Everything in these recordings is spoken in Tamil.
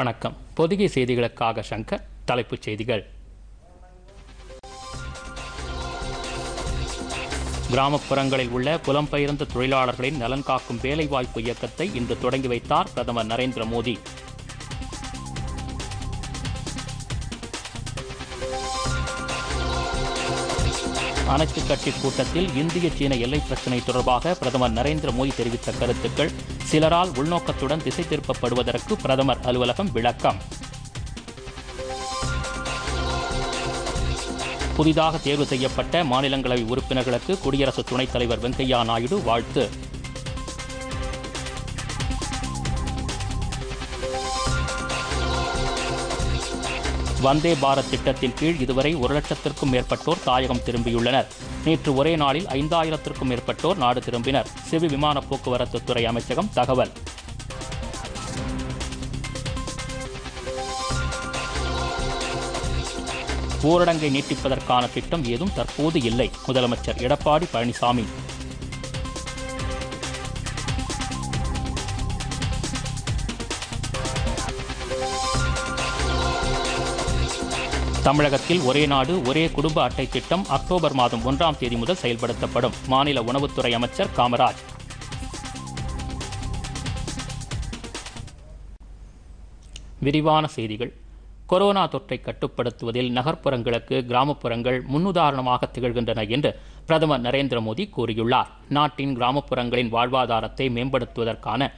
வணக்கம் பொதிகை செய்திகளுக்காக சங்கர் தலைப்புச் செய்திகள் கிராமப்புறங்களில் உள்ள புலம்பெயர்ந்த தொழிலாளர்களின் நலன் காக்கும் வேலைவாய்ப்பு இயக்கத்தை இன்று தொடங்கி வைத்தார் பிரதமர் நரேந்திர மோடி அனைத்துக் கட்சி கூட்டத்தில் இந்திய சீன எல்லை பிரச்சினை தொடர்பாக பிரதமர் நரேந்திர மோடி தெரிவித்த கருத்துக்கள் சிலரால் உள்நோக்கத்துடன் திசை திருப்பப்படுவதற்கு பிரதமர் அலுவலகம் விளக்கம் புதிதாக தேர்வு செய்யப்பட்ட மாநிலங்களவை உறுப்பினர்களுக்கு குடியரசு துணைத் தலைவர் வெங்கையா நாயுடு வாழ்த்து வந்தே பாரத் திட்டத்தின் கீழ் இதுவரை ஒரு லட்சத்திற்கும் மேற்பட்டோர் தாயகம் திரும்பியுள்ளனர் நேற்று ஒரே நாளில் ஐந்தாயிரத்திற்கும் மேற்பட்டோர் நாடு திரும்பினர் சிவி விமான போக்குவரத்து துறை அமைச்சகம் தகவல் ஊரடங்கை நீட்டிப்பதற்கான திட்டம் ஏதும் தற்போது இல்லை முதலமைச்சர் எடப்பாடி பழனிசாமி தமிழகத்தில் ஒரே நாடு ஒரே குடும்ப அட்டை திட்டம் அக்டோபர் மாதம் ஒன்றாம் தேதி முதல் செயல்படுத்தப்படும் மாநில உணவுத்துறை அமைச்சர் காமராஜ் விரிவான செய்திகள் கொரோனா தொற்றை கட்டுப்படுத்துவதில் நகர்ப்புறங்களுக்கு கிராமப்புறங்கள் முன்னுதாரணமாக திகழ்கின்றன என்று பிரதமர் நரேந்திர மோடி கூறியுள்ளார் நாட்டின் கிராமப்புறங்களின் வாழ்வாதாரத்தை மேம்படுத்துவதற்கான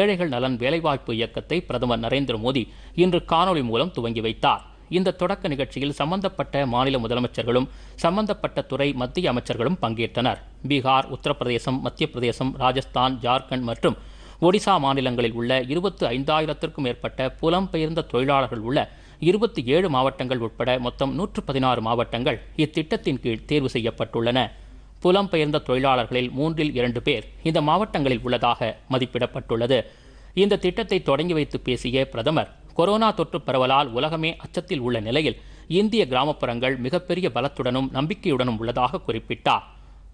ஏழைகள் நலன் வேலைவாய்ப்பு இயக்கத்தை பிரதமர் நரேந்திர மோடி இன்று காணொலி மூலம் துவங்கி வைத்தார் இந்த தொடக்க நிகழ்ச்சியில் சம்பந்தப்பட்ட மாநில முதலமைச்சர்களும் சம்பந்தப்பட்ட துறை மத்திய அமைச்சர்களும் பங்கேற்றனர் பீகார் உத்தரப்பிரதேசம் மத்திய பிரதேசம் ராஜஸ்தான் ஜார்க்கண்ட் மற்றும் ஒடிசா மாநிலங்களில் உள்ள இருபத்து ஐந்தாயிரத்திற்கும் மேற்பட்ட புலம்பெயர்ந்த தொழிலாளர்கள் உள்ள இருபத்தி ஏழு மாவட்டங்கள் உட்பட மொத்தம் நூற்று பதினாறு மாவட்டங்கள் இத்திட்டத்தின் கீழ் தேர்வு செய்யப்பட்டுள்ளன புலம்பெயர்ந்த தொழிலாளர்களில் மூன்றில் இரண்டு பேர் இந்த மாவட்டங்களில் உள்ளதாக மதிப்பிடப்பட்டுள்ளது இந்த திட்டத்தை தொடங்கி வைத்து பேசிய பிரதமர் கொரோனா தொற்று பரவலால் உலகமே அச்சத்தில் உள்ள நிலையில் இந்திய கிராமப்புறங்கள் மிகப்பெரிய பலத்துடனும் நம்பிக்கையுடனும் உள்ளதாக குறிப்பிட்டார்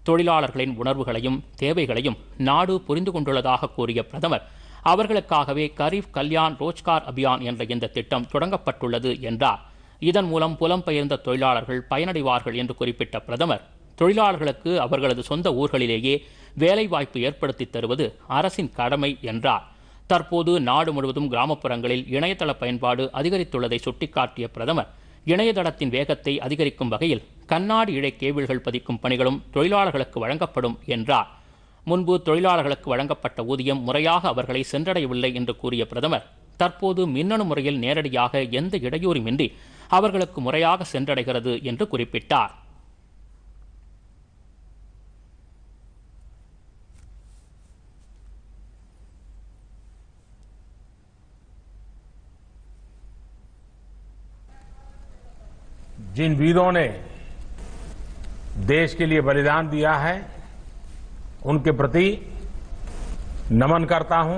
தொழிலாளர்களின் உணர்வுகளையும் தேவைகளையும் நாடு புரிந்து கொண்டுள்ளதாக கூறிய பிரதமர் அவர்களுக்காகவே கரீப் கல்யாண் ரோஜ்கார் அபியான் என்ற இந்த திட்டம் தொடங்கப்பட்டுள்ளது என்றார் இதன் மூலம் புலம்பெயர்ந்த தொழிலாளர்கள் பயனடைவார்கள் என்று குறிப்பிட்ட பிரதமர் தொழிலாளர்களுக்கு அவர்களது சொந்த ஊர்களிலேயே வேலைவாய்ப்பு ஏற்படுத்தி தருவது அரசின் கடமை என்றார் தற்போது நாடு முழுவதும் கிராமப்புறங்களில் இணையதள பயன்பாடு அதிகரித்துள்ளதை சுட்டிக்காட்டிய பிரதமர் இணையதளத்தின் வேகத்தை அதிகரிக்கும் வகையில் கண்ணாடி இழை கேபிள்கள் பதிக்கும் பணிகளும் தொழிலாளர்களுக்கு வழங்கப்படும் என்றார் முன்பு தொழிலாளர்களுக்கு வழங்கப்பட்ட ஊதியம் முறையாக அவர்களை சென்றடையவில்லை என்று கூறிய பிரதமர் தற்போது மின்னணு முறையில் நேரடியாக எந்த இடையூறுமின்றி அவர்களுக்கு முறையாக சென்றடைகிறது என்று குறிப்பிட்டார் जिन वीरों ने देश के लिए बलिदान दिया है उनके प्रति नमन करता हूं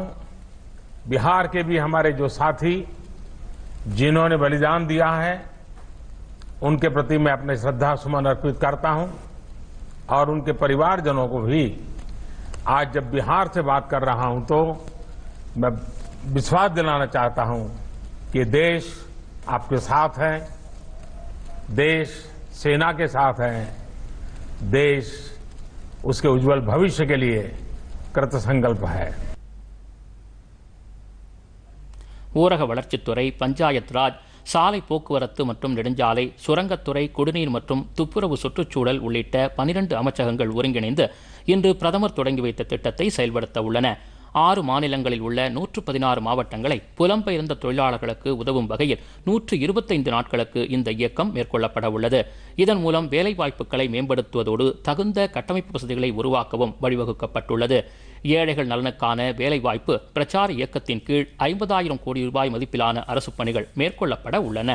बिहार के भी हमारे जो साथी जिन्होंने बलिदान दिया है उनके प्रति मैं अपने श्रद्धा सुमन अर्पित करता हूं और उनके परिवारजनों को भी आज जब बिहार से बात कर रहा हूं तो मैं विश्वास दिलाना चाहता हूं कि देश आपके साथ है देश सेना के साथ है देश उसके उज्जवल भविष्य के लिए कृत संकल्प है ஊரக வளர்ச்சித்துறை பஞ்சாயத்து ராஜ் சாலை போக்குவரத்து மற்றும் நெடுஞ்சாலை சுரங்கத்துறை குடிநீர் மற்றும் துப்புரவு சுற்றுச்சூழல் உள்ளிட்ட பனிரெண்டு அமைச்சகங்கள் ஒருங்கிணைந்து இன்று பிரதமர் தொடங்கி வைத்த திட்டத்தை செயல்படுத்த உள்ளன ஆறு மாநிலங்களில் உள்ள நூற்று பதினாறு மாவட்டங்களை புலம்பெயர்ந்த தொழிலாளர்களுக்கு உதவும் வகையில் நூற்று இருபத்தைந்து நாட்களுக்கு இந்த இயக்கம் மேற்கொள்ளப்பட உள்ளது இதன் மூலம் வேலைவாய்ப்புகளை மேம்படுத்துவதோடு தகுந்த கட்டமைப்பு வசதிகளை உருவாக்கவும் வழிவகுக்கப்பட்டுள்ளது ஏழைகள் நலனுக்கான வேலைவாய்ப்பு பிரச்சார இயக்கத்தின் கீழ் ஐம்பதாயிரம் கோடி ரூபாய் மதிப்பிலான அரசு பணிகள் மேற்கொள்ளப்பட உள்ளன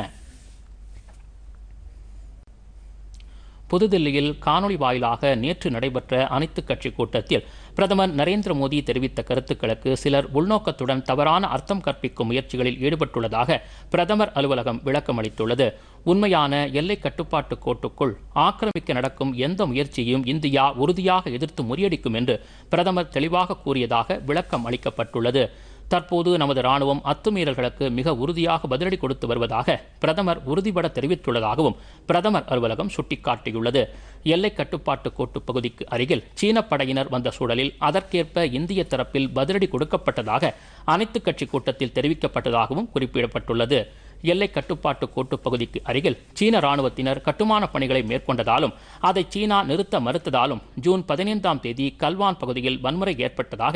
புதுதில்லியில் காணொலி வாயிலாக நேற்று நடைபெற்ற அனைத்துக் கட்சிக் கூட்டத்தில் பிரதமர் நரேந்திர மோடி தெரிவித்த கருத்துக்களுக்கு சிலர் உள்நோக்கத்துடன் தவறான அர்த்தம் கற்பிக்கும் முயற்சிகளில் ஈடுபட்டுள்ளதாக பிரதமர் அலுவலகம் விளக்கமளித்துள்ளது உண்மையான எல்லை கட்டுப்பாட்டு கோட்டுக்குள் ஆக்கிரமிக்க நடக்கும் எந்த முயற்சியையும் இந்தியா உறுதியாக எதிர்த்து முறியடிக்கும் என்று பிரதமர் தெளிவாக கூறியதாக விளக்கம் அளிக்கப்பட்டுள்ளது தற்போது நமது ராணுவம் அத்துமீறல்களுக்கு மிக உறுதியாக பதிலடி கொடுத்து வருவதாக பிரதமர் உறுதிபட தெரிவித்துள்ளதாகவும் பிரதமர் அலுவலகம் சுட்டிக்காட்டியுள்ளது எல்லை கட்டுப்பாட்டு கோட்டு பகுதிக்கு அருகில் சீன படையினர் வந்த சூழலில் அதற்கேற்ப இந்திய தரப்பில் பதிலடி கொடுக்கப்பட்டதாக அனைத்து கட்சி கூட்டத்தில் தெரிவிக்கப்பட்டதாகவும் குறிப்பிடப்பட்டுள்ளது எல்லை கட்டுப்பாட்டு கோட்டு பகுதிக்கு அருகில் சீன ராணுவத்தினர் கட்டுமான பணிகளை மேற்கொண்டதாலும் அதை சீனா நிறுத்த மறுத்ததாலும் ஜூன் பதினைந்தாம் தேதி கல்வான் பகுதியில் வன்முறை ஏற்பட்டதாக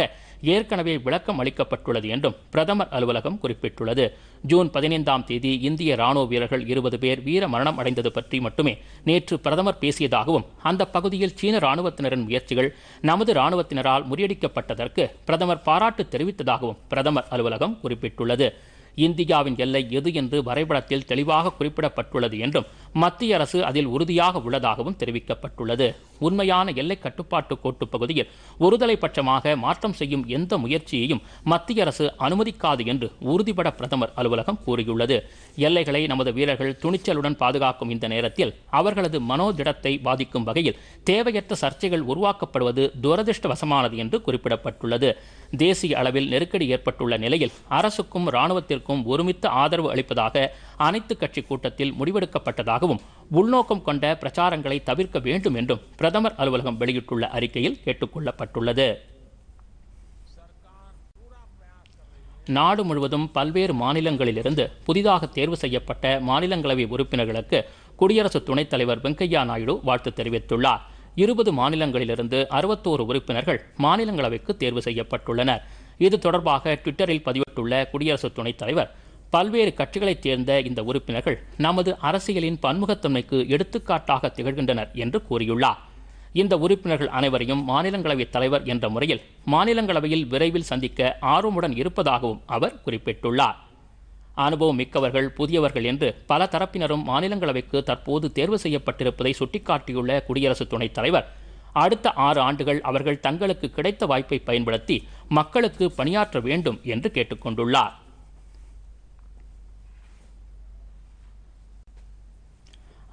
ஏற்கனவே விளக்கம் அளிக்கப்பட்டுள்ளது என்றும் பிரதமர் அலுவலகம் குறிப்பிட்டுள்ளது ஜூன் பதினைந்தாம் தேதி இந்திய ராணுவ வீரர்கள் இருபது பேர் வீர மரணம் அடைந்தது பற்றி மட்டுமே நேற்று பிரதமர் பேசியதாகவும் அந்த பகுதியில் சீன ராணுவத்தினரின் முயற்சிகள் நமது ராணுவத்தினரால் முறியடிக்கப்பட்டதற்கு பிரதமர் பாராட்டு தெரிவித்ததாகவும் பிரதமர் அலுவலகம் குறிப்பிட்டுள்ளது இந்தியாவின் எல்லை எது என்று வரைபடத்தில் தெளிவாக குறிப்பிடப்பட்டுள்ளது என்றும் மத்திய அரசு அதில் உறுதியாக உள்ளதாகவும் தெரிவிக்கப்பட்டுள்ளது உண்மையான எல்லை கட்டுப்பாட்டு கோட்டு பகுதியில் ஒருதலை பட்சமாக மாற்றம் செய்யும் எந்த முயற்சியையும் மத்திய அரசு அனுமதிக்காது என்று உறுதிபட பிரதமர் அலுவலகம் கூறியுள்ளது எல்லைகளை நமது வீரர்கள் துணிச்சலுடன் பாதுகாக்கும் இந்த நேரத்தில் அவர்களது மனோதிடத்தை பாதிக்கும் வகையில் தேவையற்ற சர்ச்சைகள் உருவாக்கப்படுவது துரதிருஷ்டவசமானது என்று குறிப்பிடப்பட்டுள்ளது தேசிய அளவில் நெருக்கடி ஏற்பட்டுள்ள நிலையில் அரசுக்கும் இராணுவத்திற்கும் ஒருமித்த ஆதரவு அளிப்பதாக அனைத்து கட்சி கூட்டத்தில் முடிவெடுக்கப்பட்டதாகவும் உள்நோக்கம் கொண்ட பிரச்சாரங்களை தவிர்க்க வேண்டும் என்றும் பிரதமர் அலுவலகம் வெளியிட்டுள்ள அறிக்கையில் கேட்டுக்கொள்ளப்பட்டுள்ளது நாடு முழுவதும் பல்வேறு மாநிலங்களிலிருந்து புதிதாக தேர்வு செய்யப்பட்ட மாநிலங்களவை உறுப்பினர்களுக்கு குடியரசு துணைத் தலைவர் வெங்கையா நாயுடு வாழ்த்து தெரிவித்துள்ளார் இருபது மாநிலங்களிலிருந்து அறுபத்தோரு உறுப்பினர்கள் மாநிலங்களவைக்கு தேர்வு செய்யப்பட்டுள்ளனர் இது தொடர்பாக ட்விட்டரில் பதிவிட்டுள்ள குடியரசு துணைத் தலைவர் பல்வேறு கட்சிகளைச் சேர்ந்த இந்த உறுப்பினர்கள் நமது அரசியலின் பன்முகத்தன்மைக்கு எடுத்துக்காட்டாக திகழ்கின்றனர் என்று கூறியுள்ளார் இந்த உறுப்பினர்கள் அனைவரையும் மாநிலங்களவைத் தலைவர் என்ற முறையில் மாநிலங்களவையில் விரைவில் சந்திக்க ஆர்வமுடன் இருப்பதாகவும் அவர் குறிப்பிட்டுள்ளார் அனுபவம் மிக்கவர்கள் புதியவர்கள் என்று பல தரப்பினரும் மாநிலங்களவைக்கு தற்போது தேர்வு செய்யப்பட்டிருப்பதை சுட்டிக்காட்டியுள்ள குடியரசுத் துணைத் தலைவர் அடுத்த ஆறு ஆண்டுகள் அவர்கள் தங்களுக்கு கிடைத்த வாய்ப்பை பயன்படுத்தி மக்களுக்கு பணியாற்ற வேண்டும் என்று கேட்டுக்கொண்டுள்ளார்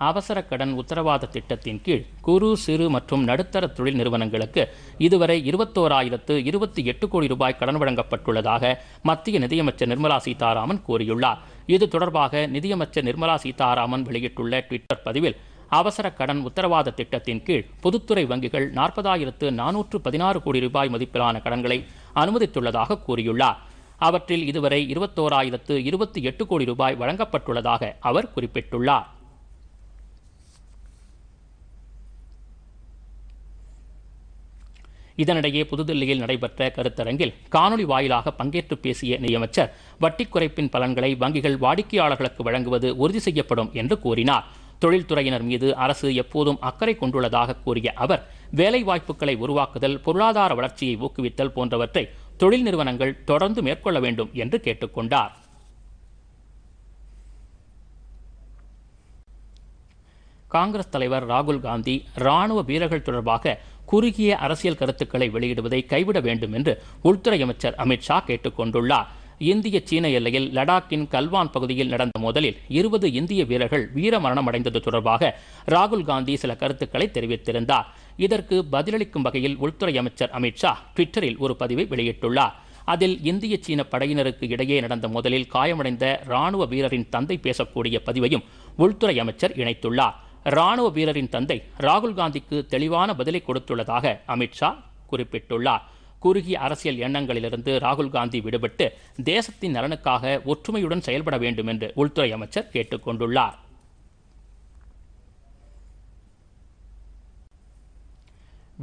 அவசர கடன் உத்தரவாத திட்டத்தின் கீழ் குறு சிறு மற்றும் நடுத்தர தொழில் நிறுவனங்களுக்கு இதுவரை இருபத்தோராயிரத்து இருபத்தி எட்டு கோடி ரூபாய் கடன் வழங்கப்பட்டுள்ளதாக மத்திய நிதியமைச்சர் நிர்மலா சீதாராமன் கூறியுள்ளார் இது தொடர்பாக நிதியமைச்சர் நிர்மலா சீதாராமன் வெளியிட்டுள்ள ட்விட்டர் பதிவில் அவசர கடன் உத்தரவாத திட்டத்தின் கீழ் பொதுத்துறை வங்கிகள் நாற்பதாயிரத்து நானூற்று பதினாறு கோடி ரூபாய் மதிப்பிலான கடன்களை அனுமதித்துள்ளதாக கூறியுள்ளார் அவற்றில் இதுவரை இருபத்தோராயிரத்து இருபத்தி எட்டு கோடி ரூபாய் வழங்கப்பட்டுள்ளதாக அவர் குறிப்பிட்டுள்ளார் இதனிடையே புதுதில்லியில் நடைபெற்ற கருத்தரங்கில் காணொலி வாயிலாக பங்கேற்று பேசிய நியமச்சர் வட்டி குறைப்பின் பலன்களை வங்கிகள் வாடிக்கையாளர்களுக்கு வழங்குவது உறுதி செய்யப்படும் என்று கூறினார் தொழில்துறையினர் மீது அரசு எப்போதும் அக்கறை கொண்டுள்ளதாக கூறிய அவர் வேலைவாய்ப்புகளை உருவாக்குதல் பொருளாதார வளர்ச்சியை ஊக்குவித்தல் போன்றவற்றை தொழில் நிறுவனங்கள் தொடர்ந்து மேற்கொள்ள வேண்டும் என்று கேட்டுக்கொண்டார் காங்கிரஸ் தலைவர் ராகுல் காந்தி ராணுவ வீரர்கள் தொடர்பாக குறுகிய அரசியல் கருத்துக்களை வெளியிடுவதை கைவிட வேண்டும் என்று உள்துறை அமைச்சர் ஷா கேட்டுக் கொண்டுள்ளார் இந்திய சீன எல்லையில் லடாக்கின் கல்வான் பகுதியில் நடந்த மோதலில் இருபது இந்திய வீரர்கள் வீரமரணம் அடைந்தது தொடர்பாக ராகுல் காந்தி சில கருத்துக்களை தெரிவித்திருந்தார் இதற்கு பதிலளிக்கும் வகையில் உள்துறை அமைச்சர் அமித்ஷா ட்விட்டரில் ஒரு பதிவை வெளியிட்டுள்ளார் அதில் இந்திய சீன படையினருக்கு இடையே நடந்த முதலில் காயமடைந்த ராணுவ வீரரின் தந்தை பேசக்கூடிய பதிவையும் உள்துறை அமைச்சர் இணைத்துள்ளார் ராணுவ வீரரின் தந்தை ராகுல் காந்திக்கு தெளிவான பதிலை கொடுத்துள்ளதாக அமித்ஷா குறிப்பிட்டுள்ளார் குறுகிய அரசியல் எண்ணங்களிலிருந்து ராகுல் காந்தி விடுபட்டு தேசத்தின் நலனுக்காக ஒற்றுமையுடன் செயல்பட வேண்டும் என்று உள்துறை அமைச்சர் கேட்டுக்கொண்டுள்ளார்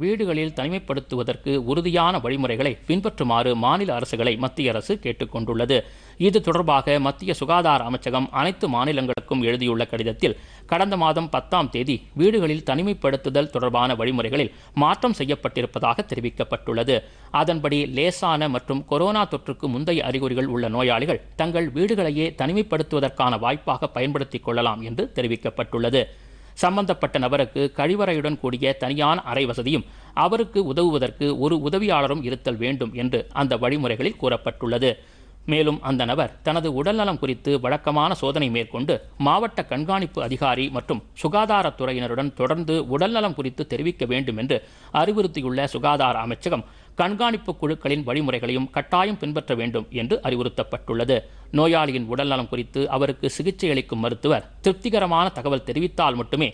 வீடுகளில் தனிமைப்படுத்துவதற்கு உறுதியான வழிமுறைகளை பின்பற்றுமாறு மாநில அரசுகளை மத்திய அரசு கேட்டுக்கொண்டுள்ளது இது தொடர்பாக மத்திய சுகாதார அமைச்சகம் அனைத்து மாநிலங்களுக்கும் எழுதியுள்ள கடிதத்தில் கடந்த மாதம் பத்தாம் தேதி வீடுகளில் தனிமைப்படுத்துதல் தொடர்பான வழிமுறைகளில் மாற்றம் செய்யப்பட்டிருப்பதாக தெரிவிக்கப்பட்டுள்ளது அதன்படி லேசான மற்றும் கொரோனா தொற்றுக்கு முந்தைய அறிகுறிகள் உள்ள நோயாளிகள் தங்கள் வீடுகளையே தனிமைப்படுத்துவதற்கான வாய்ப்பாக பயன்படுத்திக் கொள்ளலாம் என்று தெரிவிக்கப்பட்டுள்ளது சம்பந்தப்பட்ட நபருக்கு கழிவறையுடன் கூடிய தனியான அறை வசதியும் அவருக்கு உதவுவதற்கு ஒரு உதவியாளரும் இருத்தல் வேண்டும் என்று அந்த வழிமுறைகளில் கூறப்பட்டுள்ளது மேலும் அந்த நபர் தனது உடல்நலம் குறித்து வழக்கமான சோதனை மேற்கொண்டு மாவட்ட கண்காணிப்பு அதிகாரி மற்றும் சுகாதாரத்துறையினருடன் தொடர்ந்து உடல்நலம் குறித்து தெரிவிக்க வேண்டும் என்று அறிவுறுத்தியுள்ள சுகாதார அமைச்சகம் கண்காணிப்பு குழுக்களின் வழிமுறைகளையும் கட்டாயம் பின்பற்ற வேண்டும் என்று அறிவுறுத்தப்பட்டுள்ளது நோயாளியின் உடல்நலம் குறித்து அவருக்கு சிகிச்சை அளிக்கும் மருத்துவர் திருப்திகரமான தகவல் தெரிவித்தால் மட்டுமே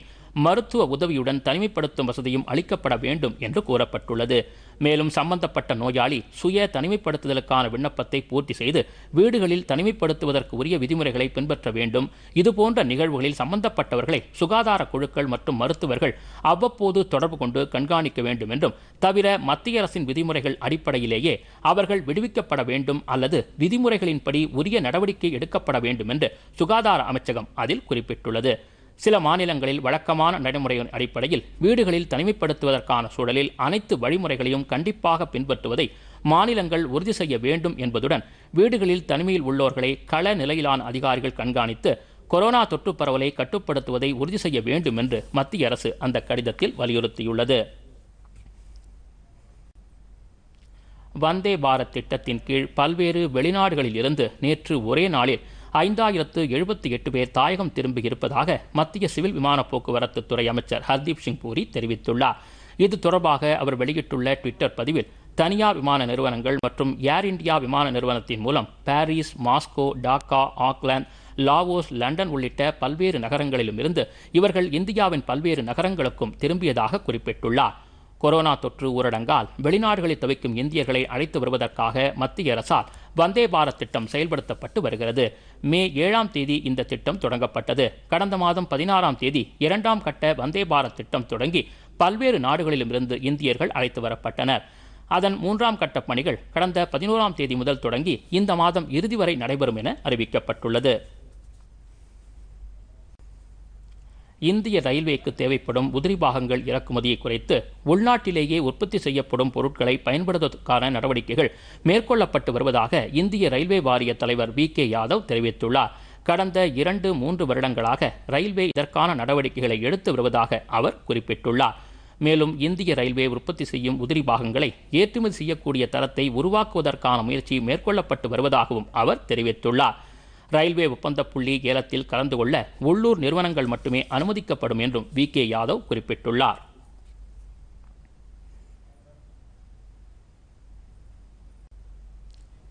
மருத்துவ உதவியுடன் தனிமைப்படுத்தும் வசதியும் அளிக்கப்பட வேண்டும் என்று கூறப்பட்டுள்ளது மேலும் சம்பந்தப்பட்ட நோயாளி சுய தனிமைப்படுத்துதலுக்கான விண்ணப்பத்தை பூர்த்தி செய்து வீடுகளில் தனிமைப்படுத்துவதற்கு உரிய விதிமுறைகளை பின்பற்ற வேண்டும் இதுபோன்ற நிகழ்வுகளில் சம்பந்தப்பட்டவர்களை சுகாதார குழுக்கள் மற்றும் மருத்துவர்கள் அவ்வப்போது தொடர்பு கொண்டு கண்காணிக்க வேண்டும் என்றும் தவிர மத்திய அரசின் விதிமுறைகள் அடிப்படையிலேயே அவர்கள் விடுவிக்கப்பட வேண்டும் அல்லது விதிமுறைகளின்படி உரிய நடவடிக்கை எடுக்கப்பட வேண்டும் என்று சுகாதார அமைச்சகம் அதில் குறிப்பிட்டுள்ளது சில மாநிலங்களில் வழக்கமான நடைமுறையின் அடிப்படையில் வீடுகளில் தனிமைப்படுத்துவதற்கான சூழலில் அனைத்து வழிமுறைகளையும் கண்டிப்பாக பின்பற்றுவதை மாநிலங்கள் உறுதி செய்ய வேண்டும் என்பதுடன் வீடுகளில் தனிமையில் உள்ளோர்களை கள நிலையிலான அதிகாரிகள் கண்காணித்து கொரோனா தொற்று பரவலை கட்டுப்படுத்துவதை உறுதி செய்ய வேண்டும் என்று மத்திய அரசு அந்த கடிதத்தில் வலியுறுத்தியுள்ளது வந்தே பாரத் திட்டத்தின் கீழ் பல்வேறு வெளிநாடுகளில் இருந்து நேற்று ஒரே நாளில் ஐந்தாயிரத்து எழுபத்தி எட்டு பேர் தாயகம் திரும்பி இருப்பதாக மத்திய சிவில் விமான போக்குவரத்து துறை அமைச்சர் ஹர்தீப் சிங் பூரி தெரிவித்துள்ளார் இது தொடர்பாக அவர் வெளியிட்டுள்ள ட்விட்டர் பதிவில் தனியார் விமான நிறுவனங்கள் மற்றும் ஏர் இந்தியா விமான நிறுவனத்தின் மூலம் Paris Moscow Dhaka Auckland Laos London உள்ளிட்ட பல்வேறு நகரங்களிலும் இருந்து இவர்கள் இந்தியாவின் பல்வேறு நகரங்களுக்கும் திரும்பியதாக குறிப்பிட்டுள்ளார் கொரோனா தொற்று ஊரடங்கால் வெளிநாடுகளில் தவிக்கும் இந்தியர்களை அழைத்து வருவதற்காக மத்திய அரசால் வந்தே பாரத் திட்டம் செயல்படுத்தப்பட்டு வருகிறது மே ஏழாம் தேதி இந்த திட்டம் தொடங்கப்பட்டது கடந்த மாதம் பதினாறாம் தேதி இரண்டாம் கட்ட வந்தே பாரத் திட்டம் தொடங்கி பல்வேறு நாடுகளிலும் இருந்து இந்தியர்கள் அழைத்து வரப்பட்டனர் அதன் மூன்றாம் கட்ட பணிகள் கடந்த பதினோராம் தேதி முதல் தொடங்கி இந்த மாதம் இறுதி வரை நடைபெறும் என அறிவிக்கப்பட்டுள்ளது இந்திய ரயில்வேக்கு தேவைப்படும் உதிரி பாகங்கள் இறக்குமதியை குறைத்து உள்நாட்டிலேயே உற்பத்தி செய்யப்படும் பொருட்களை பயன்படுத்துவதற்கான நடவடிக்கைகள் மேற்கொள்ளப்பட்டு வருவதாக இந்திய ரயில்வே வாரிய தலைவர் வி கே யாதவ் தெரிவித்துள்ளார் கடந்த இரண்டு மூன்று வருடங்களாக ரயில்வே இதற்கான நடவடிக்கைகளை எடுத்து வருவதாக அவர் குறிப்பிட்டுள்ளார் மேலும் இந்திய ரயில்வே உற்பத்தி செய்யும் உதிரி பாகங்களை ஏற்றுமதி செய்யக்கூடிய தரத்தை உருவாக்குவதற்கான முயற்சி மேற்கொள்ளப்பட்டு வருவதாகவும் அவர் தெரிவித்துள்ளார் ரயில்வே ஒப்பந்த புள்ளி ஏலத்தில் கலந்து கொள்ள உள்ளூர் நிறுவனங்கள் மட்டுமே அனுமதிக்கப்படும் என்றும் வி கே யாதவ் குறிப்பிட்டுள்ளார்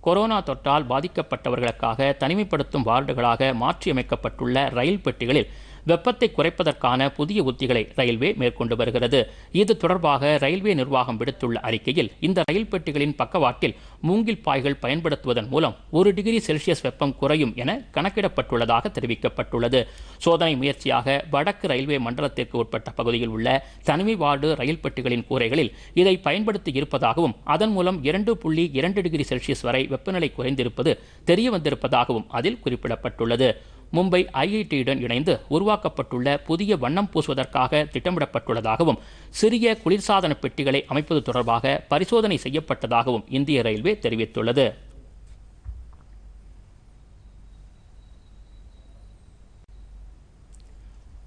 கொரோனா தொற்றால் பாதிக்கப்பட்டவர்களுக்காக தனிமைப்படுத்தும் வார்டுகளாக மாற்றியமைக்கப்பட்டுள்ள ரயில் பெட்டிகளில் வெப்பத்தை குறைப்பதற்கான புதிய உத்திகளை ரயில்வே மேற்கொண்டு வருகிறது இது தொடர்பாக ரயில்வே நிர்வாகம் விடுத்துள்ள அறிக்கையில் இந்த ரயில் பெட்டிகளின் பக்கவாட்டில் மூங்கில் பாய்கள் பயன்படுத்துவதன் மூலம் ஒரு டிகிரி செல்சியஸ் வெப்பம் குறையும் என கணக்கிடப்பட்டுள்ளதாக தெரிவிக்கப்பட்டுள்ளது சோதனை முயற்சியாக வடக்கு ரயில்வே மண்டலத்திற்கு உட்பட்ட பகுதியில் உள்ள தனிமை வார்டு ரயில் பெட்டிகளின் கூரைகளில் இதை பயன்படுத்தி இருப்பதாகவும் அதன் மூலம் இரண்டு புள்ளி இரண்டு டிகிரி செல்சியஸ் வரை வெப்பநிலை குறைந்திருப்பது தெரிய வந்திருப்பதாகவும் அதில் குறிப்பிடப்பட்டுள்ளது மும்பை ஐஐடியுடன் இணைந்து உருவாக்கப்பட்டுள்ள புதிய வண்ணம் பூசுவதற்காக திட்டமிடப்பட்டுள்ளதாகவும் சிறிய குளிர்சாதன பெட்டிகளை அமைப்பது தொடர்பாக பரிசோதனை செய்யப்பட்டதாகவும் இந்திய ரயில்வே தெரிவித்துள்ளது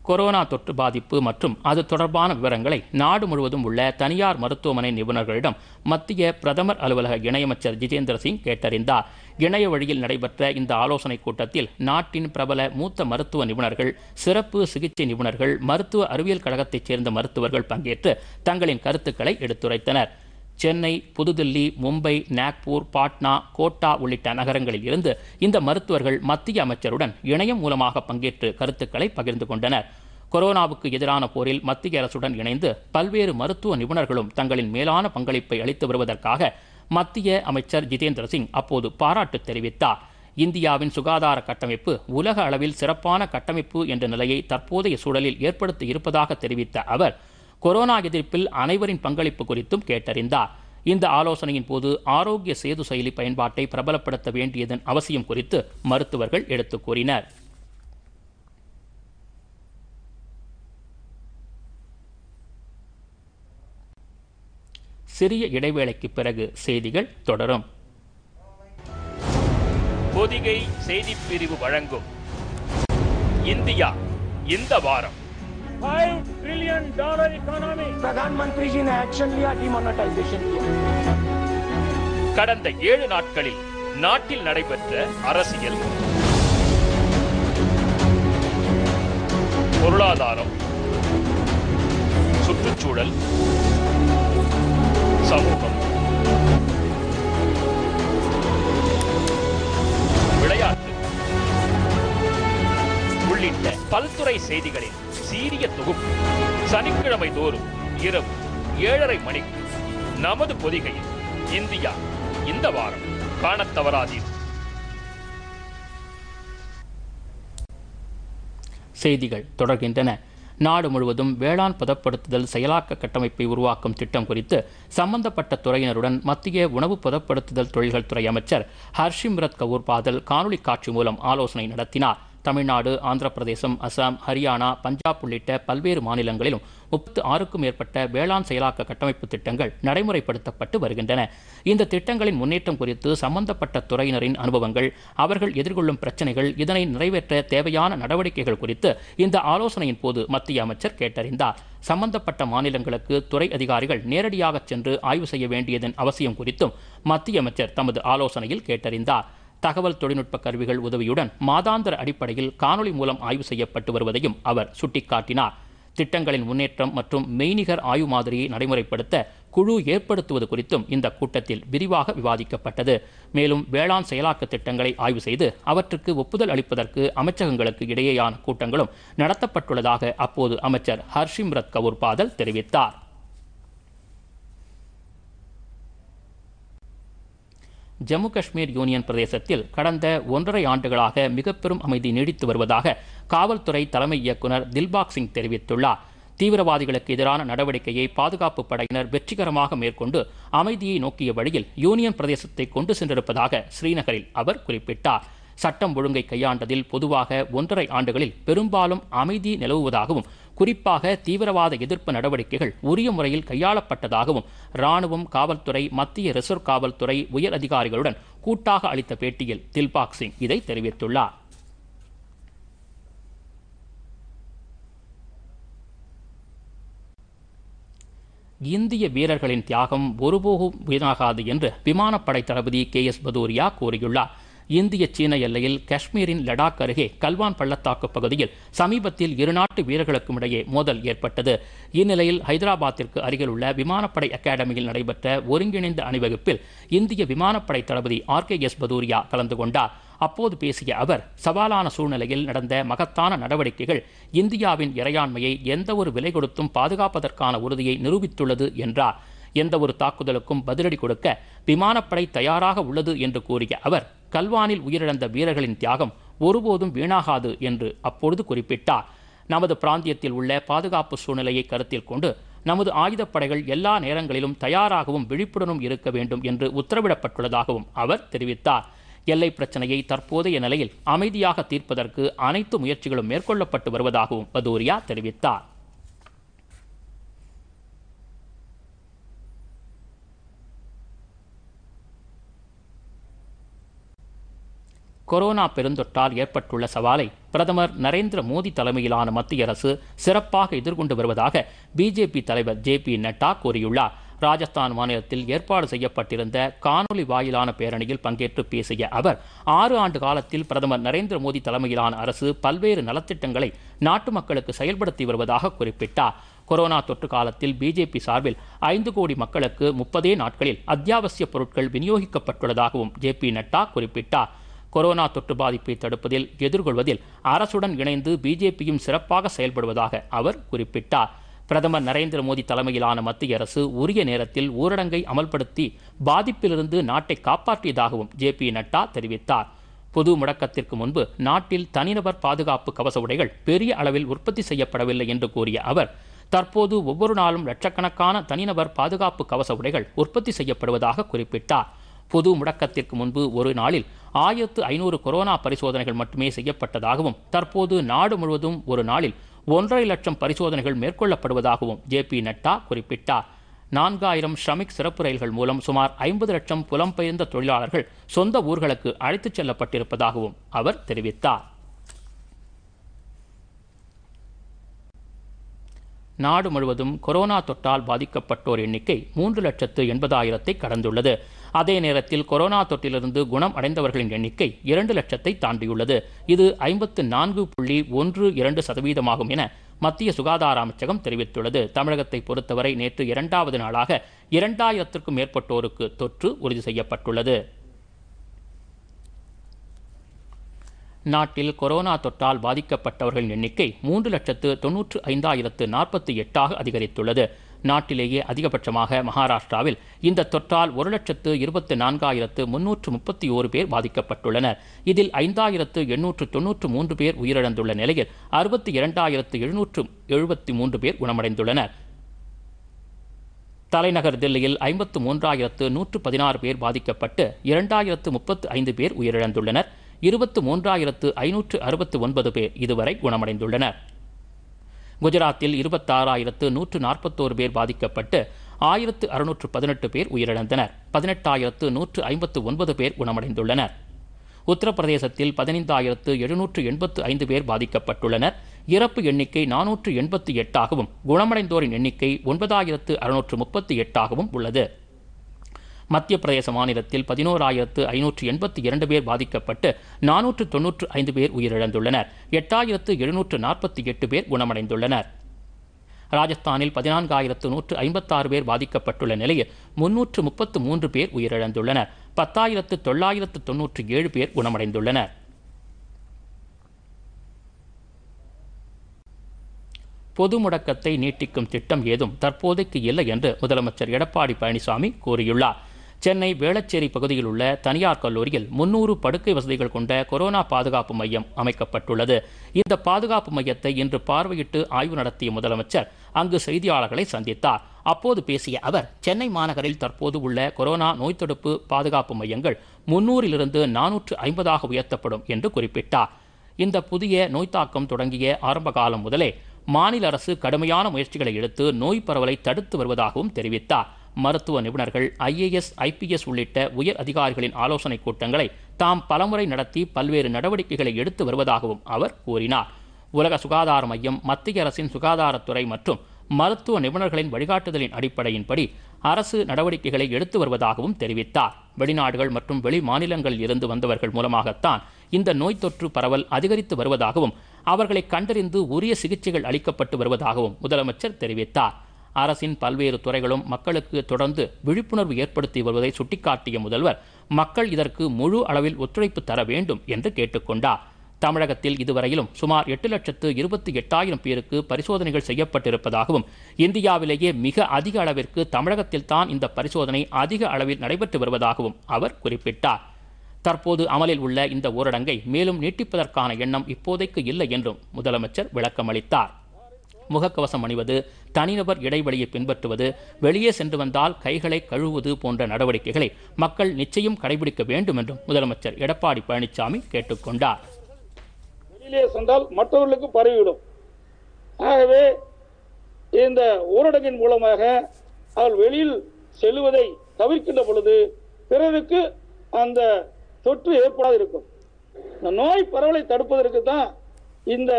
கொரோனா தொற்று பாதிப்பு மற்றும் அது தொடர்பான விவரங்களை நாடு முழுவதும் உள்ள தனியார் மருத்துவமனை நிபுணர்களிடம் மத்திய பிரதமர் அலுவலக இணையமைச்சர் ஜிதேந்திர சிங் கேட்டறிந்தார் இணைய வழியில் நடைபெற்ற இந்த ஆலோசனைக் கூட்டத்தில் நாட்டின் பிரபல மூத்த மருத்துவ நிபுணர்கள் சிறப்பு சிகிச்சை நிபுணர்கள் மருத்துவ அறிவியல் கழகத்தைச் சேர்ந்த மருத்துவர்கள் பங்கேற்று தங்களின் கருத்துக்களை எடுத்துரைத்தனர் சென்னை புதுதில்லி மும்பை நாக்பூர் பாட்னா கோட்டா உள்ளிட்ட நகரங்களில் இருந்து இந்த மருத்துவர்கள் மத்திய அமைச்சருடன் இணையம் மூலமாக பங்கேற்று கருத்துக்களை பகிர்ந்து கொண்டனர் கொரோனாவுக்கு எதிரான போரில் மத்திய அரசுடன் இணைந்து பல்வேறு மருத்துவ நிபுணர்களும் தங்களின் மேலான பங்களிப்பை அளித்து வருவதற்காக மத்திய அமைச்சர் ஜிதேந்திர சிங் அப்போது பாராட்டு தெரிவித்தார் இந்தியாவின் சுகாதார கட்டமைப்பு உலக அளவில் சிறப்பான கட்டமைப்பு என்ற நிலையை தற்போதைய சூழலில் ஏற்படுத்தி இருப்பதாக தெரிவித்த அவர் கொரோனா எதிர்ப்பில் அனைவரின் பங்களிப்பு குறித்தும் கேட்டறிந்தார் இந்த ஆலோசனையின் போது ஆரோக்கிய சேது செயலி பயன்பாட்டை பிரபலப்படுத்த வேண்டியதன் அவசியம் குறித்து மருத்துவர்கள் எடுத்துக் கூறினர் சிறிய இடைவேளைக்கு பிறகு செய்திகள் தொடரும் பொதிகை செய்தி பிரிவு வழங்கும் இந்தியா இந்த வாரம் फाइव ट्रिलियन डॉलर इकोनॉमी प्रधानमंत्री जी ने एक्शन लिया डिमोनेटाइजेशन கடந்த ஏழு நாட்களில் நாட்டில் நடைபெற்ற அரசியல் பொருளாதாரம் சுற்றுச்சூழல் சமூகம் விளையாட்டு உள்ளிட்ட பல்துறை செய்திகளில் சீரிய தொகுப்பு சனிக்கிழமை தோறும் இரவு ஏழரை மணிக்கு நமது பொதிகையில் இந்தியா இந்த வாரம் காண தவறாதீர் செய்திகள் தொடர்கின்றன நாடு முழுவதும் வேளாண் பதப்படுத்துதல் செயலாக்க கட்டமைப்பை உருவாக்கும் திட்டம் குறித்து சம்பந்தப்பட்ட துறையினருடன் மத்திய உணவு பதப்படுத்துதல் தொழில்கள் துறை அமைச்சர் ஹர்ஷிம்ரத் கவுர் பாதல் காணொலி காட்சி மூலம் ஆலோசனை நடத்தினார் தமிழ்நாடு ஆந்திர பிரதேசம் அசாம் ஹரியானா பஞ்சாப் உள்ளிட்ட பல்வேறு மாநிலங்களிலும் முப்பத்து ஆறுக்கும் மேற்பட்ட வேளாண் செயலாக்க கட்டமைப்பு திட்டங்கள் நடைமுறைப்படுத்தப்பட்டு வருகின்றன இந்த திட்டங்களின் முன்னேற்றம் குறித்து சம்பந்தப்பட்ட துறையினரின் அனுபவங்கள் அவர்கள் எதிர்கொள்ளும் பிரச்சனைகள் இதனை நிறைவேற்ற தேவையான நடவடிக்கைகள் குறித்து இந்த ஆலோசனையின் போது மத்திய அமைச்சர் கேட்டறிந்தார் சம்பந்தப்பட்ட மாநிலங்களுக்கு துறை அதிகாரிகள் நேரடியாக சென்று ஆய்வு செய்ய வேண்டியதன் அவசியம் குறித்தும் மத்திய அமைச்சர் தமது ஆலோசனையில் கேட்டறிந்தார் தகவல் தொழில்நுட்ப கருவிகள் உதவியுடன் மாதாந்திர அடிப்படையில் காணொலி மூலம் ஆய்வு செய்யப்பட்டு வருவதையும் அவர் சுட்டிக்காட்டினார் திட்டங்களின் முன்னேற்றம் மற்றும் மெய்நிகர் ஆய்வு மாதிரியை நடைமுறைப்படுத்த குழு ஏற்படுத்துவது குறித்தும் இந்த கூட்டத்தில் விரிவாக விவாதிக்கப்பட்டது மேலும் வேளாண் செயலாக்க திட்டங்களை ஆய்வு செய்து அவற்றுக்கு ஒப்புதல் அளிப்பதற்கு அமைச்சகங்களுக்கு இடையேயான கூட்டங்களும் நடத்தப்பட்டுள்ளதாக அப்போது அமைச்சர் ஹர்ஷிம்ரத் கவுர் பாதல் தெரிவித்தார் ஜம்மு காஷ்மீர் யூனியன் பிரதேசத்தில் கடந்த ஒன்றரை ஆண்டுகளாக மிக பெரும் அமைதி நீடித்து வருவதாக காவல்துறை தலைமை இயக்குநர் தில்பாக் சிங் தெரிவித்துள்ளார் தீவிரவாதிகளுக்கு எதிரான நடவடிக்கையை பாதுகாப்பு படையினர் வெற்றிகரமாக மேற்கொண்டு அமைதியை நோக்கிய வழியில் யூனியன் பிரதேசத்தை கொண்டு சென்றிருப்பதாக ஸ்ரீநகரில் அவர் குறிப்பிட்டார் சட்டம் ஒழுங்கை கையாண்டதில் பொதுவாக ஒன்றரை ஆண்டுகளில் பெரும்பாலும் அமைதி நிலவுவதாகவும் குறிப்பாக தீவிரவாத எதிர்ப்பு நடவடிக்கைகள் உரிய முறையில் கையாளப்பட்டதாகவும் ராணுவம் காவல்துறை மத்திய ரிசர்வ் காவல்துறை உயர் அதிகாரிகளுடன் கூட்டாக அளித்த பேட்டியில் தில்பாக் சிங் இதை தெரிவித்துள்ளார் இந்திய வீரர்களின் தியாகம் ஒருபோகும் வீணாகாது என்று விமானப்படை தளபதி கே எஸ் பதூரியா கூறியுள்ளார் இந்திய சீன எல்லையில் காஷ்மீரின் லடாக் அருகே கல்வான் பள்ளத்தாக்கு பகுதியில் சமீபத்தில் இரு நாட்டு வீரர்களுக்கும் இடையே மோதல் ஏற்பட்டது இந்நிலையில் ஹைதராபாத்திற்கு அருகில் உள்ள விமானப்படை அகாடமியில் நடைபெற்ற ஒருங்கிணைந்த அணிவகுப்பில் இந்திய விமானப்படை தளபதி ஆர் கே எஸ் பதூரியா கலந்து கொண்டார் அப்போது பேசிய அவர் சவாலான சூழ்நிலையில் நடந்த மகத்தான நடவடிக்கைகள் இந்தியாவின் இறையாண்மையை எந்தவொரு விலை கொடுத்தும் பாதுகாப்பதற்கான உறுதியை நிரூபித்துள்ளது என்றார் எந்த ஒரு தாக்குதலுக்கும் பதிலடி கொடுக்க விமானப்படை தயாராக உள்ளது என்று கூறிய அவர் கல்வானில் உயிரிழந்த வீரர்களின் தியாகம் ஒருபோதும் வீணாகாது என்று அப்பொழுது குறிப்பிட்டார் நமது பிராந்தியத்தில் உள்ள பாதுகாப்பு சூழ்நிலையை கருத்தில் கொண்டு நமது ஆயுதப்படைகள் எல்லா நேரங்களிலும் தயாராகவும் விழிப்புடனும் இருக்க வேண்டும் என்று உத்தரவிடப்பட்டுள்ளதாகவும் அவர் தெரிவித்தார் எல்லை பிரச்சனையை தற்போதைய நிலையில் அமைதியாக தீர்ப்பதற்கு அனைத்து முயற்சிகளும் மேற்கொள்ளப்பட்டு வருவதாகவும் பதூரியா தெரிவித்தார் கொரோனா பெருந்தொற்றால் ஏற்பட்டுள்ள சவாலை பிரதமர் நரேந்திர மோடி தலைமையிலான மத்திய அரசு சிறப்பாக எதிர்கொண்டு வருவதாக பிஜேபி தலைவர் ஜே பி நட்டா கூறியுள்ளார் ராஜஸ்தான் மாநிலத்தில் ஏற்பாடு செய்யப்பட்டிருந்த காணொலி வாயிலான பேரணியில் பங்கேற்று பேசிய அவர் ஆறு ஆண்டு காலத்தில் பிரதமர் நரேந்திர மோடி தலைமையிலான அரசு பல்வேறு நலத்திட்டங்களை நாட்டு மக்களுக்கு செயல்படுத்தி வருவதாக குறிப்பிட்டார் கொரோனா தொற்று காலத்தில் பிஜேபி சார்பில் ஐந்து கோடி மக்களுக்கு முப்பதே நாட்களில் அத்தியாவசிய பொருட்கள் விநியோகிக்கப்பட்டுள்ளதாகவும் ஜே பி நட்டா குறிப்பிட்டார் கொரோனா தொற்று பாதிப்பை தடுப்பதில் எதிர்கொள்வதில் அரசுடன் இணைந்து பிஜேபியும் சிறப்பாக செயல்படுவதாக அவர் குறிப்பிட்டார் பிரதமர் நரேந்திர மோடி தலைமையிலான மத்திய அரசு உரிய நேரத்தில் ஊரடங்கை அமல்படுத்தி பாதிப்பிலிருந்து நாட்டை காப்பாற்றியதாகவும் ஜே பி நட்டா தெரிவித்தார் பொது முடக்கத்திற்கு முன்பு நாட்டில் தனிநபர் பாதுகாப்பு கவச உடைகள் பெரிய அளவில் உற்பத்தி செய்யப்படவில்லை என்று கூறிய அவர் தற்போது ஒவ்வொரு நாளும் லட்சக்கணக்கான தனிநபர் பாதுகாப்பு கவச உடைகள் உற்பத்தி செய்யப்படுவதாக குறிப்பிட்டார் பொது முடக்கத்திற்கு முன்பு ஒரு நாளில் ஆயிரத்து ஐநூறு கொரோனா பரிசோதனைகள் மட்டுமே செய்யப்பட்டதாகவும் தற்போது நாடு முழுவதும் ஒரு நாளில் ஒன்றரை லட்சம் பரிசோதனைகள் மேற்கொள்ளப்படுவதாகவும் ஜே பி நட்டா குறிப்பிட்டார் நான்காயிரம் ஷ்ரமிக் சிறப்பு ரயில்கள் மூலம் சுமார் ஐம்பது லட்சம் புலம்பெயர்ந்த தொழிலாளர்கள் சொந்த ஊர்களுக்கு அழைத்துச் செல்லப்பட்டிருப்பதாகவும் அவர் தெரிவித்தார் நாடு முழுவதும் கொரோனா தொற்றால் பாதிக்கப்பட்டோர் எண்ணிக்கை மூன்று லட்சத்து எண்பதாயிரத்தை கடந்துள்ளது அதே நேரத்தில் கொரோனா தொற்றிலிருந்து குணம் அடைந்தவர்களின் எண்ணிக்கை இரண்டு லட்சத்தை தாண்டியுள்ளது இது ஐம்பத்து நான்கு புள்ளி ஒன்று இரண்டு சதவீதமாகும் என மத்திய சுகாதார அமைச்சகம் தெரிவித்துள்ளது தமிழகத்தை பொறுத்தவரை நேற்று இரண்டாவது நாளாக இரண்டாயிரத்திற்கும் மேற்பட்டோருக்கு தொற்று உறுதி செய்யப்பட்டுள்ளது நாட்டில் கொரோனா தொற்றால் பாதிக்கப்பட்டவர்களின் எண்ணிக்கை மூன்று லட்சத்து தொன்னூற்று ஐந்தாயிரத்து நாற்பத்தி எட்டாக அதிகரித்துள்ளது நாட்டிலேயே அதிகபட்சமாக மகாராஷ்டிராவில் இந்த தொற்றால் ஒரு லட்சத்து இருபத்தி நான்காயிரத்து முன்னூற்று முப்பத்தி ஓரு பேர் பாதிக்கப்பட்டுள்ளனர் இதில் ஐந்தாயிரத்து எண்ணூற்று தொன்னூற்று மூன்று பேர் உயிரிழந்துள்ள நிலையில் அறுபத்தி இரண்டாயிரத்து எழுநூற்று எழுபத்தி மூன்று பேர் குணமடைந்துள்ளனர் தலைநகர் தில்லியில் ஐம்பத்து மூன்றாயிரத்து நூற்று பதினாறு பேர் பாதிக்கப்பட்டு இரண்டாயிரத்து முப்பத்து ஐந்து பேர் உயிரிழந்துள்ளனர் இருபத்து மூன்றாயிரத்து ஐநூற்று அறுபத்து ஒன்பது பேர் இதுவரை குணமடைந்துள்ளனர் குஜராத்தில் இருபத்தாறாயிரத்து நூற்று நாற்பத்தோரு பேர் பாதிக்கப்பட்டு ஆயிரத்து அறுநூற்று பதினெட்டு பேர் உயிரிழந்தனர் பதினெட்டாயிரத்து நூற்று ஐம்பத்து ஒன்பது பேர் குணமடைந்துள்ளனர் உத்தரப்பிரதேசத்தில் பதினைந்தாயிரத்து எழுநூற்று எண்பத்து ஐந்து பேர் பாதிக்கப்பட்டுள்ளனர் இறப்பு எண்ணிக்கை நானூற்று எண்பத்தி எட்டாகவும் குணமடைந்தோரின் எண்ணிக்கை ஒன்பதாயிரத்து அறுநூற்று முப்பத்தி எட்டாகவும் உள்ளது மத்திய பிரதேச மாநிலத்தில் பதினோராயிரத்து ஐநூற்று எண்பத்தி இரண்டு பேர் பாதிக்கப்பட்டு நானூற்று தொன்னூற்று ஐந்து பேர் உயிரிழந்துள்ளனர் எட்டாயிரத்து எழுநூற்று நாற்பத்தி எட்டு பேர் குணமடைந்துள்ளனர் ராஜஸ்தானில் பதினான்காயிரத்து நூற்று ஐம்பத்தாறு பேர் பாதிக்கப்பட்டுள்ள நிலையில் முன்னூற்று முப்பத்து மூன்று பேர் உயிரிழந்துள்ளனர் பத்தாயிரத்து தொள்ளாயிரத்து தொன்னூற்று ஏழு பேர் குணமடைந்துள்ளனர் பொது முடக்கத்தை நீட்டிக்கும் திட்டம் ஏதும் தற்போதைக்கு இல்லை என்று முதலமைச்சர் எடப்பாடி பழனிசாமி கூறியுள்ளார் சென்னை வேளச்சேரி பகுதியில் உள்ள தனியார் கல்லூரியில் முன்னூறு படுக்கை வசதிகள் கொண்ட கொரோனா பாதுகாப்பு மையம் அமைக்கப்பட்டுள்ளது இந்த பாதுகாப்பு மையத்தை இன்று பார்வையிட்டு ஆய்வு நடத்திய முதலமைச்சர் அங்கு செய்தியாளர்களை சந்தித்தார் அப்போது பேசிய அவர் சென்னை மாநகரில் தற்போது உள்ள கொரோனா நோய் தடுப்பு பாதுகாப்பு மையங்கள் முன்னூறிலிருந்து நானூற்று ஐம்பதாக உயர்த்தப்படும் என்று குறிப்பிட்டார் இந்த புதிய நோய் தாக்கம் தொடங்கிய ஆரம்ப காலம் முதலே மாநில அரசு கடுமையான முயற்சிகளை எடுத்து நோய் பரவலை தடுத்து வருவதாகவும் தெரிவித்தார் மருத்துவ நிபுணர்கள் ஐஏஎஸ் ஐபிஎஸ் உள்ளிட்ட உயர் அதிகாரிகளின் ஆலோசனைக் கூட்டங்களை தாம் பலமுறை நடத்தி பல்வேறு நடவடிக்கைகளை எடுத்து வருவதாகவும் அவர் கூறினார் உலக சுகாதார மையம் மத்திய அரசின் சுகாதாரத்துறை மற்றும் மருத்துவ நிபுணர்களின் வழிகாட்டுதலின் அடிப்படையின்படி அரசு நடவடிக்கைகளை எடுத்து வருவதாகவும் தெரிவித்தார் வெளிநாடுகள் மற்றும் வெளி மாநிலங்களில் இருந்து வந்தவர்கள் மூலமாகத்தான் இந்த நோய் தொற்று பரவல் அதிகரித்து வருவதாகவும் அவர்களை கண்டறிந்து உரிய சிகிச்சைகள் அளிக்கப்பட்டு வருவதாகவும் முதலமைச்சர் தெரிவித்தார் அரசின் பல்வேறு துறைகளும் மக்களுக்கு தொடர்ந்து விழிப்புணர்வு ஏற்படுத்தி வருவதை சுட்டிக்காட்டிய முதல்வர் மக்கள் இதற்கு முழு அளவில் ஒத்துழைப்பு தர வேண்டும் என்று கேட்டுக்கொண்டார் தமிழகத்தில் இதுவரையிலும் சுமார் எட்டு லட்சத்து இருபத்தி எட்டாயிரம் பேருக்கு பரிசோதனைகள் செய்யப்பட்டிருப்பதாகவும் இந்தியாவிலேயே மிக அதிக அளவிற்கு தமிழகத்தில் தான் இந்த பரிசோதனை அதிக அளவில் நடைபெற்று வருவதாகவும் அவர் குறிப்பிட்டார் தற்போது அமலில் உள்ள இந்த ஊரடங்கை மேலும் நீட்டிப்பதற்கான எண்ணம் இப்போதைக்கு இல்லை என்றும் முதலமைச்சர் விளக்கமளித்தார் முகக்கவசம் அணிவது தனிநபர் இடைவெளியை பின்பற்றுவது வெளியே சென்று வந்தால் கைகளை கழுவுவது போன்ற நடவடிக்கைகளை மக்கள் நிச்சயம் கடைபிடிக்க வேண்டும் என்றும் முதலமைச்சர் எடப்பாடி பழனிசாமி கேட்டுக்கொண்டார் வெளியிலே சென்றால் மற்றவர்களுக்கு பரவிவிடும் ஆகவே இந்த ஊரடங்கின் மூலமாக அவள் வெளியில் செல்லுவதை தவிர்க்கின்ற பொழுது பிறருக்கு அந்த தொற்று ஏற்படாது இருக்கும் இந்த நோய் பரவலை தடுப்பதற்கு தான் இந்த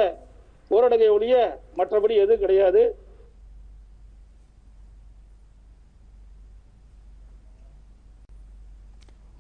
ஊரடங்கை ஒழிய மற்றபடி எதுவும் கிடையாது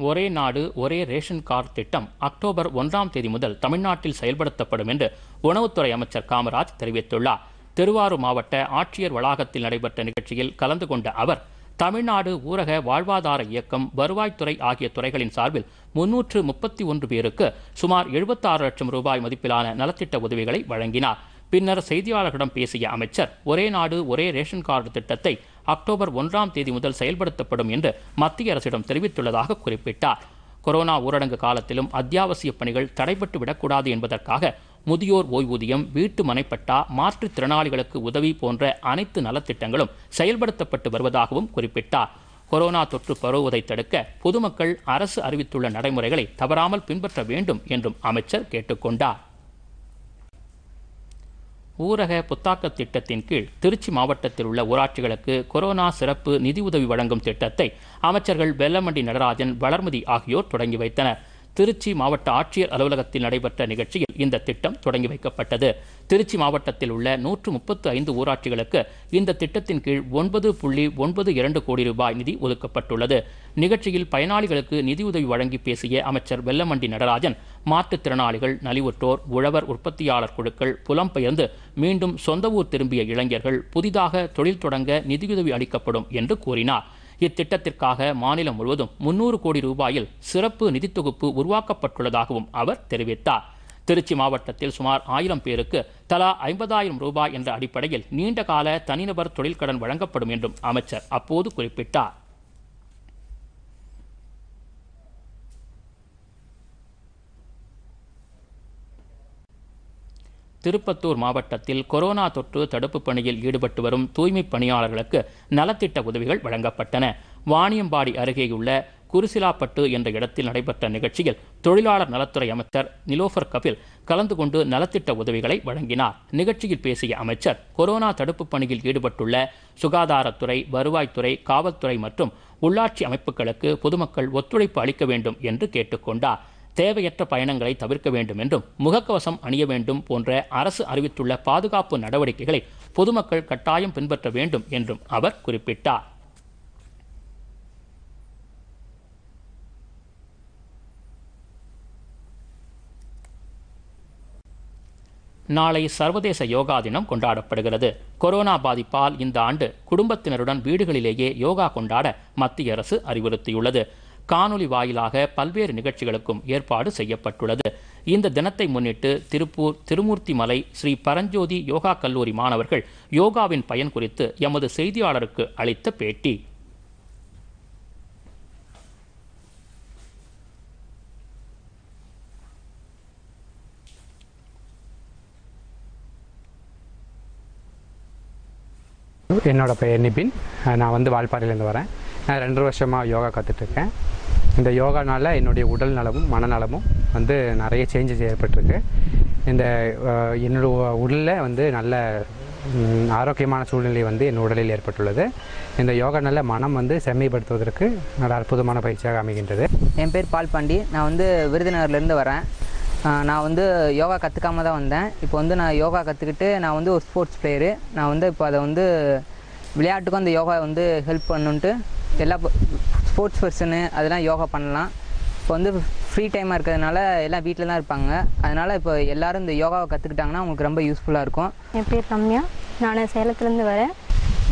ஒரே நாடு ஒரே ரேஷன் கார்டு திட்டம் அக்டோபர் ஒன்றாம் தேதி முதல் தமிழ்நாட்டில் செயல்படுத்தப்படும் என்று உணவுத்துறை அமைச்சர் காமராஜ் தெரிவித்துள்ளார் திருவாரூர் மாவட்ட ஆட்சியர் வளாகத்தில் நடைபெற்ற நிகழ்ச்சியில் கலந்து கொண்ட அவர் தமிழ்நாடு ஊரக வாழ்வாதார இயக்கம் வருவாய்த்துறை ஆகிய துறைகளின் சார்பில் முன்னூற்று முப்பத்தி ஒன்று பேருக்கு சுமார் எழுபத்தாறு லட்சம் ரூபாய் மதிப்பிலான நலத்திட்ட உதவிகளை வழங்கினார் பின்னர் செய்தியாளர்களிடம் பேசிய அமைச்சர் ஒரே நாடு ஒரே ரேஷன் கார்டு திட்டத்தை அக்டோபர் ஒன்றாம் தேதி முதல் செயல்படுத்தப்படும் என்று மத்திய அரசிடம் தெரிவித்துள்ளதாக குறிப்பிட்டார் கொரோனா ஊரடங்கு காலத்திலும் அத்தியாவசிய பணிகள் தடைபட்டு விடக்கூடாது என்பதற்காக முதியோர் ஓய்வூதியம் வீட்டு மனைப்பட்டா மாற்றுத்திறனாளிகளுக்கு உதவி போன்ற அனைத்து நலத்திட்டங்களும் செயல்படுத்தப்பட்டு வருவதாகவும் குறிப்பிட்டார் கொரோனா தொற்று பரவுவதை தடுக்க பொதுமக்கள் அரசு அறிவித்துள்ள நடைமுறைகளை தவறாமல் பின்பற்ற வேண்டும் என்றும் அமைச்சர் கேட்டுக்கொண்டார் ஊரக புத்தாக்க திட்டத்தின் கீழ் திருச்சி மாவட்டத்தில் உள்ள ஊராட்சிகளுக்கு கொரோனா சிறப்பு நிதியுதவி வழங்கும் திட்டத்தை அமைச்சர்கள் வெல்லமண்டி நடராஜன் வளர்மதி ஆகியோர் தொடங்கி வைத்தனர் திருச்சி மாவட்ட ஆட்சியர் அலுவலகத்தில் நடைபெற்ற நிகழ்ச்சியில் இந்த திட்டம் தொடங்கி வைக்கப்பட்டது திருச்சி மாவட்டத்தில் உள்ள நூற்று முப்பத்து ஐந்து ஊராட்சிகளுக்கு இந்த திட்டத்தின் கீழ் ஒன்பது புள்ளி ஒன்பது இரண்டு கோடி ரூபாய் நிதி ஒதுக்கப்பட்டுள்ளது நிகழ்ச்சியில் பயனாளிகளுக்கு நிதியுதவி வழங்கி பேசிய அமைச்சர் வெல்லமண்டி நடராஜன் மாற்றுத்திறனாளிகள் நலிவுற்றோர் உழவர் உற்பத்தியாளர் குழுக்கள் புலம்பெயர்ந்து மீண்டும் சொந்த ஊர் திரும்பிய இளைஞர்கள் புதிதாக தொழில் தொடங்க நிதியுதவி அளிக்கப்படும் என்று கூறினார் இத்திட்டத்திற்காக மாநிலம் முழுவதும் முன்னூறு கோடி ரூபாயில் சிறப்பு நிதி தொகுப்பு உருவாக்கப்பட்டுள்ளதாகவும் அவர் தெரிவித்தார் திருச்சி மாவட்டத்தில் சுமார் ஆயிரம் பேருக்கு தலா ஐம்பதாயிரம் ரூபாய் என்ற அடிப்படையில் நீண்டகால தனிநபர் தொழில் கடன் வழங்கப்படும் என்றும் அமைச்சர் அப்போது குறிப்பிட்டார் திருப்பத்தூர் மாவட்டத்தில் கொரோனா தொற்று தடுப்பு பணியில் ஈடுபட்டு வரும் தூய்மை பணியாளர்களுக்கு நலத்திட்ட உதவிகள் வழங்கப்பட்டன வாணியம்பாடி அருகேயுள்ள குருசிலாப்பட்டு என்ற இடத்தில் நடைபெற்ற நிகழ்ச்சியில் தொழிலாளர் நலத்துறை அமைச்சர் நிலோஃபர் கபில் கலந்து கொண்டு நலத்திட்ட உதவிகளை வழங்கினார் நிகழ்ச்சியில் பேசிய அமைச்சர் கொரோனா தடுப்பு பணியில் ஈடுபட்டுள்ள சுகாதாரத்துறை வருவாய்த்துறை காவல்துறை மற்றும் உள்ளாட்சி அமைப்புகளுக்கு பொதுமக்கள் ஒத்துழைப்பு அளிக்க வேண்டும் என்று கேட்டுக்கொண்டார் தேவையற்ற பயணங்களை தவிர்க்க வேண்டும் என்றும் முகக்கவசம் அணிய வேண்டும் போன்ற அரசு அறிவித்துள்ள பாதுகாப்பு நடவடிக்கைகளை பொதுமக்கள் கட்டாயம் பின்பற்ற வேண்டும் என்றும் அவர் குறிப்பிட்டார் நாளை சர்வதேச யோகா தினம் கொண்டாடப்படுகிறது கொரோனா பாதிப்பால் இந்த ஆண்டு குடும்பத்தினருடன் வீடுகளிலேயே யோகா கொண்டாட மத்திய அரசு அறிவுறுத்தியுள்ளது காணொலி வாயிலாக பல்வேறு நிகழ்ச்சிகளுக்கும் ஏற்பாடு செய்யப்பட்டுள்ளது இந்த தினத்தை முன்னிட்டு திருப்பூர் திருமூர்த்தி மலை ஸ்ரீ பரஞ்சோதி யோகா கல்லூரி மாணவர்கள் யோகாவின் பயன் குறித்து எமது செய்தியாளருக்கு அளித்த பேட்டி என்னோட பெயர் நிபின் நான் வந்து வால்பாறையிலேருந்து வரேன் நான் ரெண்டு வருஷமாக யோகா கற்றுட்ருக்கேன் இந்த யோகானால் என்னுடைய உடல் நலமும் மனநலமும் வந்து நிறைய சேஞ்சஸ் ஏற்பட்டிருக்கு இந்த என்னுடைய உடலில் வந்து நல்ல ஆரோக்கியமான சூழ்நிலை வந்து என் உடலில் ஏற்பட்டுள்ளது இந்த யோகா நல்ல மனம் வந்து செம்மைப்படுத்துவதற்கு நல்ல அற்புதமான பயிற்சியாக அமைகின்றது என் பேர் பால் பாண்டி நான் வந்து விருதுநகர்லேருந்து வரேன் நான் வந்து யோகா கற்றுக்காம தான் வந்தேன் இப்போ வந்து நான் யோகா கற்றுக்கிட்டு நான் வந்து ஒரு ஸ்போர்ட்ஸ் பிளேயரு நான் வந்து இப்போ அதை வந்து விளையாட்டுக்கும் அந்த யோகா வந்து ஹெல்ப் பண்ணுன்ட்டு எல்லா ஸ்போர்ட்ஸ் பர்சனு அதெல்லாம் யோகா பண்ணலாம் இப்போ வந்து ஃப்ரீ டைமாக இருக்கிறதுனால எல்லாம் வீட்டில் தான் இருப்பாங்க அதனால் இப்போ எல்லோரும் இந்த யோகாவை கற்றுக்கிட்டாங்கன்னா அவங்களுக்கு ரொம்ப யூஸ்ஃபுல்லாக இருக்கும் என் பேர் ரம்யா நான் சேலத்துலேருந்து வரேன்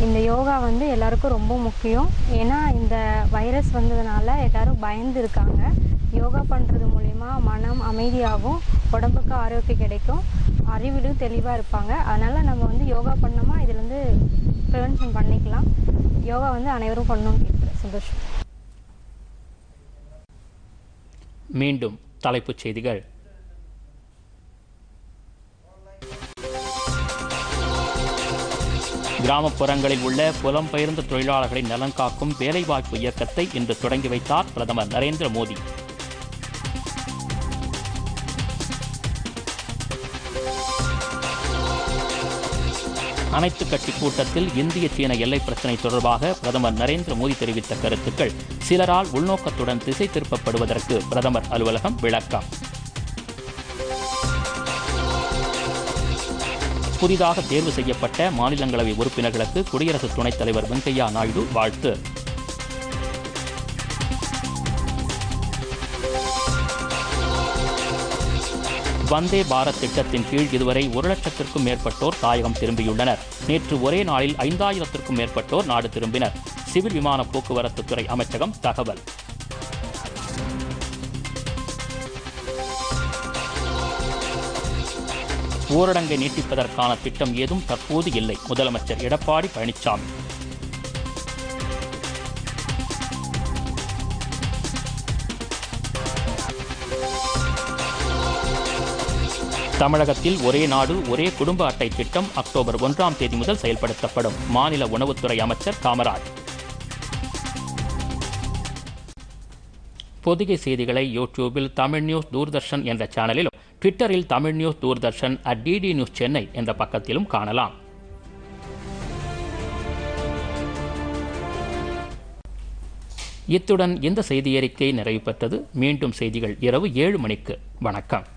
இந்த யோகா வந்து எல்லாருக்கும் ரொம்ப முக்கியம் ஏன்னா இந்த வைரஸ் வந்ததுனால எல்லோரும் பயந்து இருக்காங்க யோகா பண்ணுறது மூலிமா மனம் அமைதியாகவும் உடம்புக்கு ஆரோக்கியம் கிடைக்கும் அறிவிலும் தெளிவாக இருப்பாங்க அதனால் நம்ம வந்து யோகா பண்ணோமா இதுலேருந்து ப்ரிவென்ஷன் பண்ணிக்கலாம் யோகா வந்து அனைவரும் பண்ணணும்னு கேட்குறேன் சந்தோஷம் மீண்டும் தலைப்புச் செய்திகள் கிராமப்புறங்களில் உள்ள புலம்பெயர்ந்த தொழிலாளர்களின் நலன் காக்கும் வேலைவாய்ப்பு இயக்கத்தை இன்று தொடங்கி வைத்தார் பிரதமர் நரேந்திர மோடி அனைத்து கட்சி கூட்டத்தில் இந்திய சீன எல்லை பிரச்சினை தொடர்பாக பிரதமர் நரேந்திர மோடி தெரிவித்த கருத்துக்கள் சிலரால் உள்நோக்கத்துடன் திசை திருப்பப்படுவதற்கு பிரதமர் அலுவலகம் விளக்கம் புதிதாக தேர்வு செய்யப்பட்ட மாநிலங்களவை உறுப்பினர்களுக்கு குடியரசு துணைத் தலைவர் வெங்கையா நாயுடு வாழ்த்து வந்தே பாரத் திட்டத்தின் கீழ் இதுவரை ஒரு லட்சத்திற்கும் மேற்பட்டோர் தாயகம் திரும்பியுள்ளனர் நேற்று ஒரே நாளில் ஐந்தாயிரத்திற்கும் மேற்பட்டோர் நாடு திரும்பினர் சிவில் விமான போக்குவரத்து துறை அமைச்சகம் தகவல் ஊரடங்கை நீட்டிப்பதற்கான திட்டம் ஏதும் தற்போது இல்லை முதலமைச்சர் எடப்பாடி பழனிசாமி தமிழகத்தில் ஒரே நாடு ஒரே குடும்ப அட்டை திட்டம் அக்டோபர் ஒன்றாம் தேதி முதல் செயல்படுத்தப்படும் மாநில உணவுத்துறை அமைச்சர் காமராஜ் பொதிகை செய்திகளை யூடியூபில் தமிழ் நியூஸ் தூர்தர்ஷன் என்ற சேனலிலும் ட்விட்டரில் Tamil news Doordarshan at DD news Chennai என்ற பக்கத்திலும் காணலாம் இத்துடன் இந்த செய்தியறிக்கை நிறைவு பெற்றது மீண்டும் செய்திகள் இரவு ஏழு மணிக்கு வணக்கம்